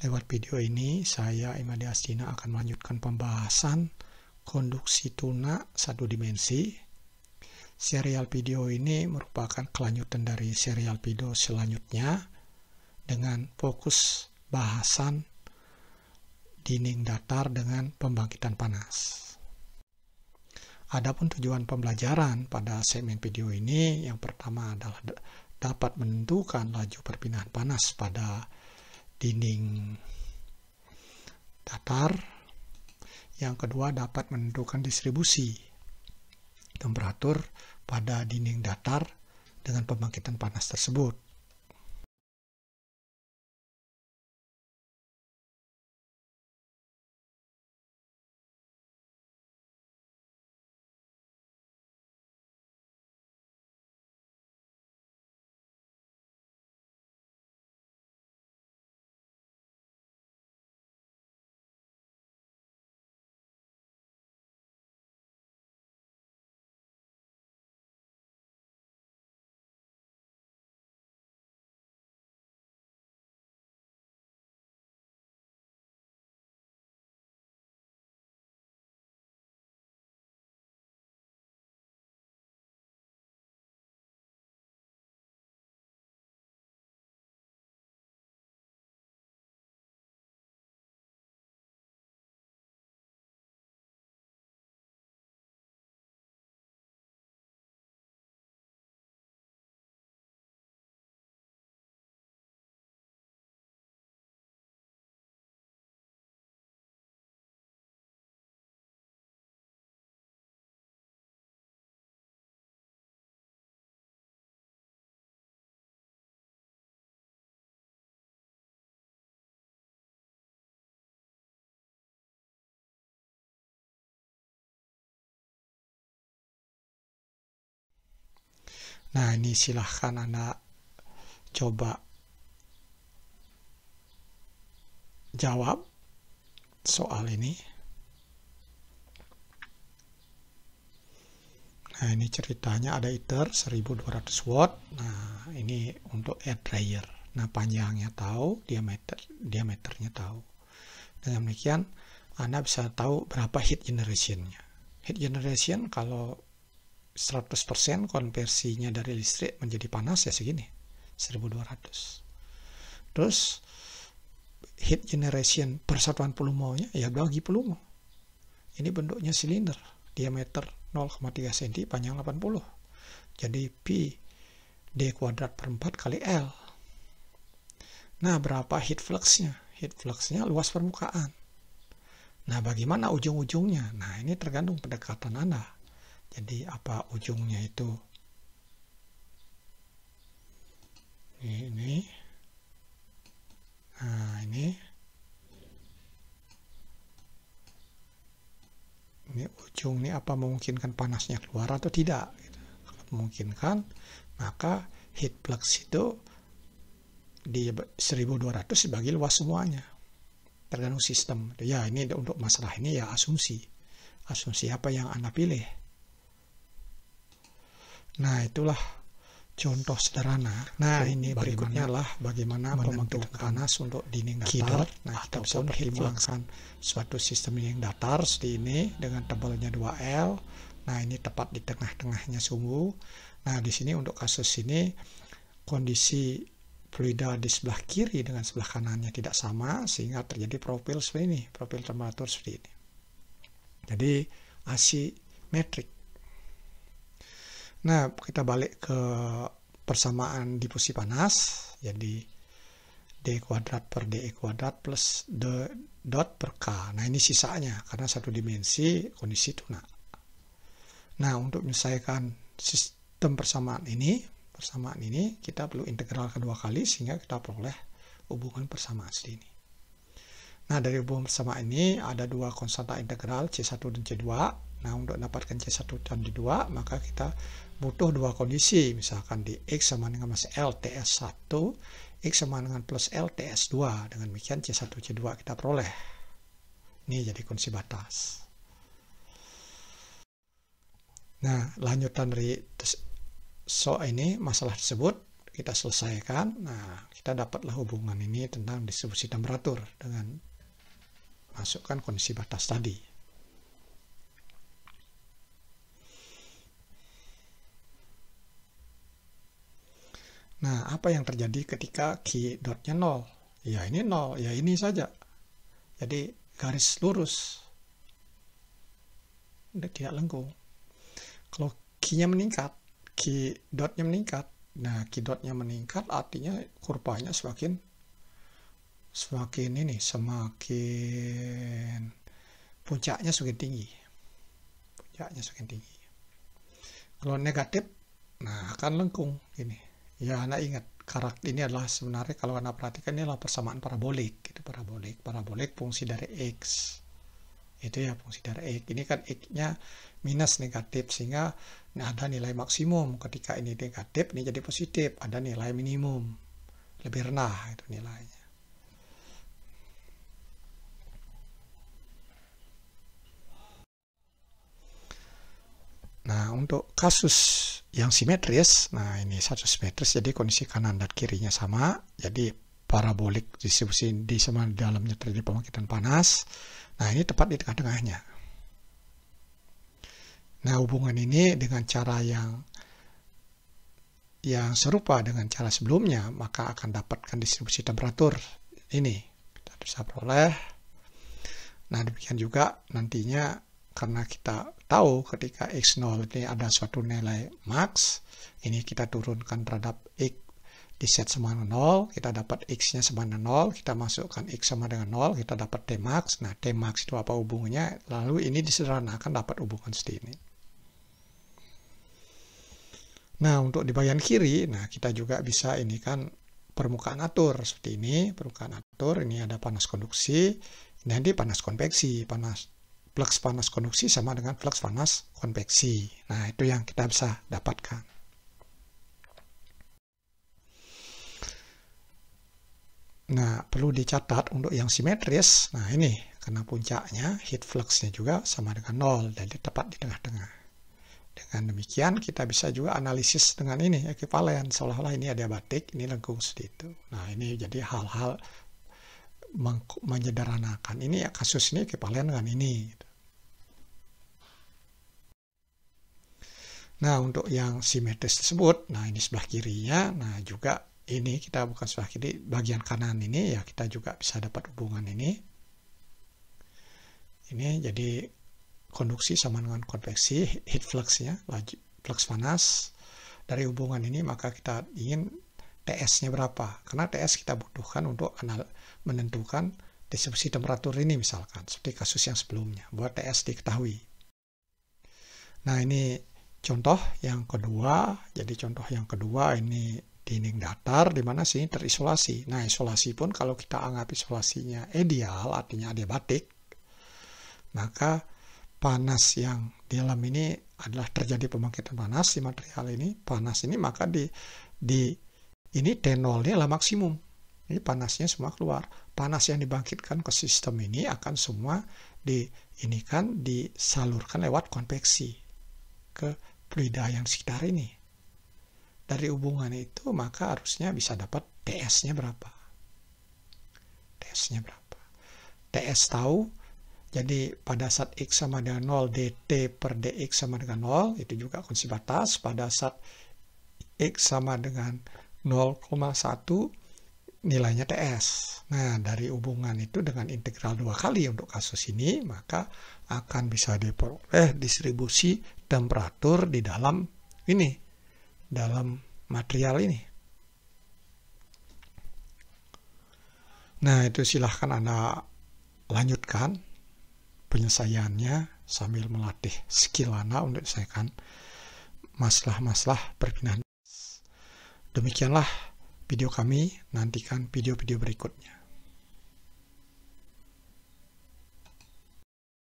Lewat video ini, saya Imadi Astina akan melanjutkan pembahasan konduksi tuna satu dimensi. Serial video ini merupakan kelanjutan dari serial video selanjutnya dengan fokus bahasan dinding datar dengan pembangkitan panas. Adapun tujuan pembelajaran pada segmen video ini yang pertama adalah dapat menentukan laju perpindahan panas pada dinding datar. Yang kedua dapat menentukan distribusi temperatur pada dinding datar dengan pembangkitan panas tersebut. Nah, ini silahkan Anda coba jawab soal ini. Nah, ini ceritanya ada iter 1200 watt. Nah, ini untuk air dryer. Nah, panjangnya tahu, diameter diameternya tahu. Dengan demikian, Anda bisa tahu berapa heat generationnya. Heat generation kalau 100% konversinya dari listrik menjadi panas ya segini 1200 terus heat generation persatuan nya ya bagi volume ini bentuknya silinder diameter 0,3 cm panjang 80 jadi P d kuadrat per 4 kali L nah berapa heat fluxnya heat fluxnya luas permukaan nah bagaimana ujung-ujungnya nah ini tergantung pendekatan Anda jadi apa ujungnya itu? Ini, ini. Nah, ini. Ini ujung ini apa memungkinkan panasnya keluar atau tidak? Kalau memungkinkan, maka heat flux itu di 1200 dibagi luas semuanya tergantung sistem. Ya, ini untuk masalah ini ya asumsi. Asumsi apa yang Anda pilih? Nah, itulah contoh sederhana. Nah, so, ini berikutnya lah bagaimana pembentukan panas untuk dinding datar. Nah, kita bisa pertimbangkan suatu sistem yang datar seperti ini dengan tebalnya 2L. Nah, ini tepat di tengah-tengahnya sumbu. Nah, di sini untuk kasus ini kondisi fluida di sebelah kiri dengan sebelah kanannya tidak sama sehingga terjadi profil seperti ini, profil temperatur seperti ini. Jadi asimetrik Nah, kita balik ke persamaan di posisi panas. Jadi D kuadrat per d kuadrat plus D dot per K. Nah, ini sisanya karena satu dimensi kondisi Nah, Nah, untuk menyelesaikan sistem persamaan ini, persamaan ini kita perlu integral kedua kali sehingga kita peroleh hubungan persamaan asli ini. Nah, dari hubungan persamaan ini ada dua konstanta integral C1 dan C2 Nah, untuk dapatkan C1 dan D2, maka kita butuh dua kondisi. Misalkan di X sama dengan plus lts TS1, X sama dengan plus lts TS2. Dengan demikian C1, C2 kita peroleh. Ini jadi kondisi batas. Nah, lanjutan dari so ini, masalah tersebut, kita selesaikan. Nah, kita dapatlah hubungan ini tentang distribusi temperatur dengan masukkan kondisi batas tadi. Nah, apa yang terjadi ketika key dotnya nol Ya ini nol ya ini saja. Jadi garis lurus. Tidak lengkung. Kalau key-nya meningkat, key dotnya meningkat. Nah, key dotnya meningkat artinya kurvanya semakin semakin ini semakin puncaknya semakin tinggi puncaknya semakin tinggi kalau negatif nah akan lengkung ini ya anak ingat karakter ini adalah sebenarnya kalau anak perhatikan ini adalah persamaan parabolik gitu parabolik parabolik fungsi dari x itu ya fungsi dari x ini kan x-nya minus negatif sehingga nah ada nilai maksimum ketika ini negatif ini jadi positif ada nilai minimum lebih rendah itu nilainya Nah, untuk kasus yang simetris, nah ini satu simetris, jadi kondisi kanan dan kirinya sama, jadi parabolik distribusi di sama dalamnya terjadi pembangkitan panas. Nah, ini tepat di tengah-tengahnya. Nah, hubungan ini dengan cara yang yang serupa dengan cara sebelumnya, maka akan dapatkan distribusi temperatur ini. Kita bisa peroleh. Nah, demikian juga nantinya karena kita tahu ketika x0 ini ada suatu nilai max ini kita turunkan terhadap x di set sama dengan 0, kita dapat x-nya sama dengan 0, kita masukkan x sama dengan 0, kita dapat t max. Nah, t max itu apa hubungannya? Lalu ini disederhanakan dapat hubungan seperti ini. Nah, untuk di bagian kiri, nah kita juga bisa ini kan permukaan atur seperti ini, permukaan atur, ini ada panas konduksi, nanti panas konveksi, panas flux panas konduksi sama dengan flux panas konveksi. Nah, itu yang kita bisa dapatkan. Nah, perlu dicatat untuk yang simetris. Nah, ini karena puncaknya heat fluxnya juga sama dengan nol, jadi tepat di tengah-tengah. Dengan demikian, kita bisa juga analisis dengan ini, ekivalen. Seolah-olah ini adiabatik, ini lengkung sedikit. Nah, ini jadi hal-hal menyederhanakan. Ini ya kasus ini ekivalen dengan ini. Gitu. Nah, untuk yang simetris tersebut, nah ini sebelah kirinya, nah juga ini kita bukan sebelah kiri, bagian kanan ini ya kita juga bisa dapat hubungan ini. Ini jadi konduksi sama dengan konveksi, heat flux fluxnya, flux panas. Dari hubungan ini maka kita ingin TS-nya berapa. Karena TS kita butuhkan untuk anal menentukan distribusi temperatur ini misalkan, seperti kasus yang sebelumnya, buat TS diketahui. Nah ini Contoh yang kedua, jadi contoh yang kedua ini dinding datar di mana sini terisolasi. Nah, isolasi pun kalau kita anggap isolasinya ideal, artinya adiabatik, maka panas yang di dalam ini adalah terjadi pembangkitan panas di material ini, panas ini maka di di ini t 0 ini adalah maksimum. Ini panasnya semua keluar. Panas yang dibangkitkan ke sistem ini akan semua di ini kan disalurkan lewat konveksi ke fluida yang sekitar ini. Dari hubungan itu maka harusnya bisa dapat TS-nya berapa. TS-nya berapa. TS tahu, jadi pada saat X sama dengan 0, DT per DX sama dengan 0, itu juga kunci batas. Pada saat X sama dengan 0,1, nilainya TS. Nah, dari hubungan itu dengan integral dua kali untuk kasus ini, maka akan bisa diperoleh distribusi temperatur di dalam ini, dalam material ini. Nah, itu silahkan Anda lanjutkan penyelesaiannya sambil melatih skill Anda untuk menyelesaikan masalah-masalah perpindahan. Demikianlah video kami, nantikan video-video berikutnya.